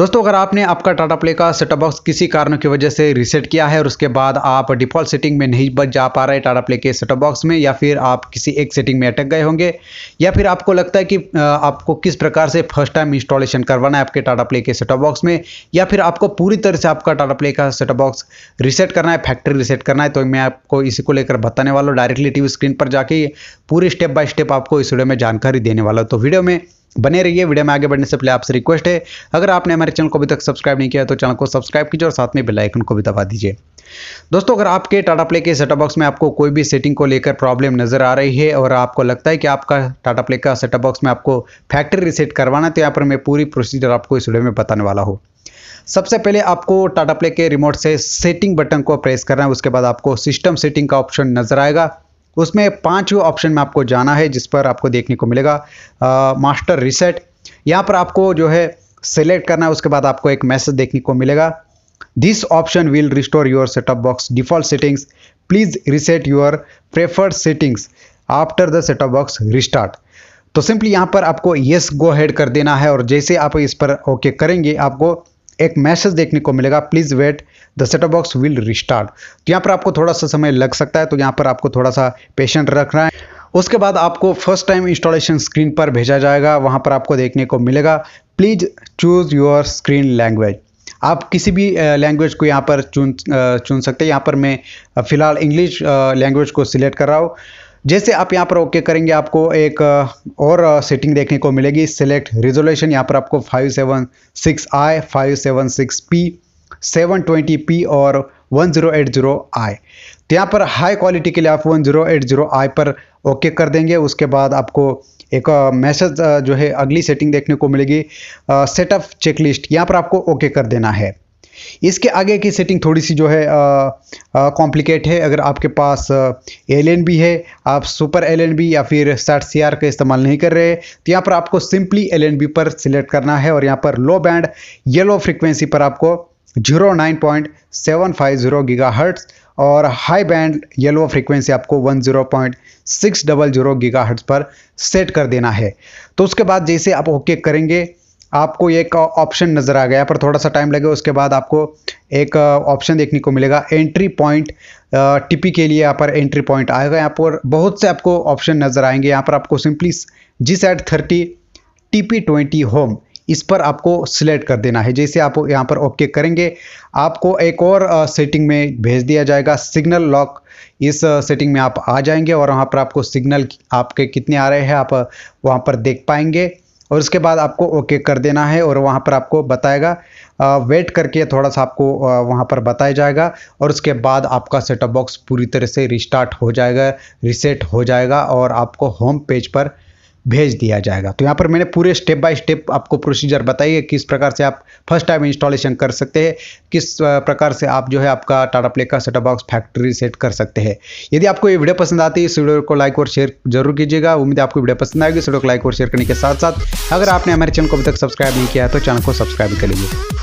दोस्तों अगर आपने आपका टाटा प्ले का सेटअप बॉक्स किसी कारणों की वजह से रीसेट किया है और उसके बाद आप डिफॉल्ट सेटिंग में नहीं बच जा पा रहे टाटा प्ले के सेटअप बॉक्स में या फिर आप किसी एक सेटिंग में अटक गए होंगे या फिर आपको लगता है कि आपको किस प्रकार से फर्स्ट टाइम इंस्टॉलेशन करवाना है आपके टाटा प्ले के सेटअप बॉक्स में या फिर आपको पूरी तरह से आपका टाटा प्ले का सेटअप बॉक्स रीसेट करना है फैक्ट्री रीसेट करना है तो मैं आपको इसी को लेकर बताने वाला हूँ डायरेक्टली टीवी स्क्रीन पर जाके पूरे स्टेप बाय स्टेप आपको इस वीडियो में जानकारी देने वाला हूँ तो वीडियो में बने रहिए वीडियो में आगे बढ़ने से पहले आपसे रिक्वेस्ट है अगर आपने हमारे चैनल को अभी तक सब्सक्राइब नहीं किया तो चैनल को सब्सक्राइब कीजिए और साथ में बेल आइकन को भी दबा दीजिए दोस्तों अगर आपके टाटा प्ले के सेटअप बॉक्स में आपको कोई भी सेटिंग को लेकर प्रॉब्लम नज़र आ रही है और आपको लगता है कि आपका टाटा प्ले का सेटअप बॉक्स में आपको फैक्ट्री रिसेट करवाना है तो यहाँ पर मैं पूरी प्रोसीजर आपको इस वीडियो में बताने वाला हूँ सबसे पहले आपको टाटा प्ले के रिमोट से सेटिंग बटन को प्रेस करना है उसके बाद आपको सिस्टम सेटिंग का ऑप्शन नज़र आएगा उसमें पांचवें ऑप्शन में आपको जाना है जिस पर आपको देखने को मिलेगा आ, मास्टर रिसेट यहाँ पर आपको जो है सेलेक्ट करना है उसके बाद आपको एक मैसेज देखने को मिलेगा this option will restore your setup box default settings please reset your preferred settings after the setup box restart तो सिंपली यहाँ पर आपको येस गो हेड कर देना है और जैसे आप इस पर ओके okay करेंगे आपको एक मैसेज देखने को मिलेगा please wait the setup box will restart तो यहाँ पर आपको थोड़ा सा समय लग सकता है तो यहाँ पर आपको थोड़ा सा पेशेंट रखना है उसके बाद आपको फर्स्ट टाइम इंस्टॉलेशन स्क्रीन पर भेजा जाएगा वहाँ पर आपको देखने को मिलेगा please choose your screen language आप किसी भी लैंग्वेज को यहाँ पर चुन चुन सकते हैं यहाँ पर मैं फ़िलहाल इंग्लिश लैंग्वेज को सिलेक्ट कर रहा हूँ जैसे आप यहाँ पर ओके करेंगे आपको एक और सेटिंग देखने को मिलेगी सिलेक्ट रिजोल्यूशन यहाँ पर आपको सिक्स पी 720p और 1080i तो यहाँ पर हाई क्वालिटी के लिए आप 1080i पर ओके कर देंगे उसके बाद आपको एक मैसेज जो है अगली सेटिंग देखने को मिलेगी सेटअप चेकलिस्ट यहाँ पर आपको ओके कर देना है इसके आगे की सेटिंग थोड़ी सी जो है कॉम्प्लिकेट है अगर आपके पास एल भी है आप सुपर एल बी या फिर साठ सी का इस्तेमाल नहीं कर रहे तो यहाँ पर आपको सिंपली एल पर सिलेक्ट करना है और यहाँ पर लो बैंड येलो फ्रिक्वेंसी पर आपको zero nine point seven five zero giga hertz और हाई बैंड येलो फ्रीक्वेंसी आपको one zero point six double zero giga hertz पर सेट कर देना है तो उसके बाद जैसे आप ओके करेंगे आपको एक ऑप्शन नज़र आ गया पर थोड़ा सा टाइम लगेगा उसके बाद आपको एक ऑप्शन देखने को मिलेगा एंट्री पॉइंट टिपी के लिए यहाँ पर एंट्री पॉइंट आएगा यहाँ पर बहुत से आपको ऑप्शन नज़र आएंगे यहाँ पर आपको simply G set thirty T P twenty home इस पर आपको सिलेक्ट कर देना है जैसे आप यहाँ पर ओके करेंगे आपको एक और सेटिंग में भेज दिया जाएगा सिग्नल लॉक इस सेटिंग में आप आ जाएंगे और वहाँ पर आपको सिग्नल आपके कितने आ रहे हैं आप वहाँ पर देख पाएंगे और उसके बाद आपको ओके कर देना है और वहाँ पर आपको बताएगा वेट करके थोड़ा सा आपको वहाँ पर बताया जाएगा और उसके बाद आपका सेटअप बॉक्स पूरी तरह से रिस्टार्ट हो जाएगा रिसेट हो जाएगा और आपको होम पेज पर भेज दिया जाएगा तो यहाँ पर मैंने पूरे स्टेप बाय स्टेप आपको प्रोसीजर बताई है किस प्रकार से आप फर्स्ट टाइम इंस्टॉलेशन कर सकते हैं किस प्रकार से आप जो है आपका टाटा प्ले का सेटअप बॉक्स फैक्ट्री सेट कर सकते हैं यदि आपको ये वीडियो पसंद आती है इस वीडियो को लाइक और शेयर जरूर कीजिएगा उम्मीद आपको वीडियो पसंद आएगी इस वीडियो को लाइक और शेयर करने के साथ साथ अगर आपने हमारे चैनल को अभी तक सब्सक्राइब नहीं किया है तो चैनल को सब्सक्राइब कर लीजिए